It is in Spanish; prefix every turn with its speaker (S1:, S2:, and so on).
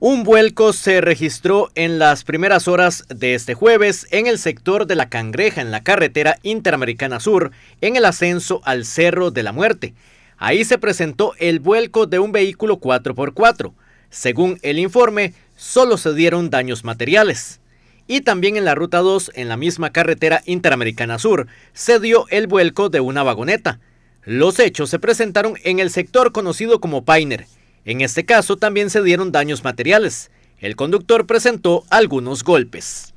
S1: Un vuelco se registró en las primeras horas de este jueves en el sector de La Cangreja, en la carretera Interamericana Sur, en el ascenso al Cerro de la Muerte. Ahí se presentó el vuelco de un vehículo 4x4. Según el informe, solo se dieron daños materiales. Y también en la Ruta 2, en la misma carretera Interamericana Sur, se dio el vuelco de una vagoneta. Los hechos se presentaron en el sector conocido como Painer, en este caso también se dieron daños materiales. El conductor presentó algunos golpes.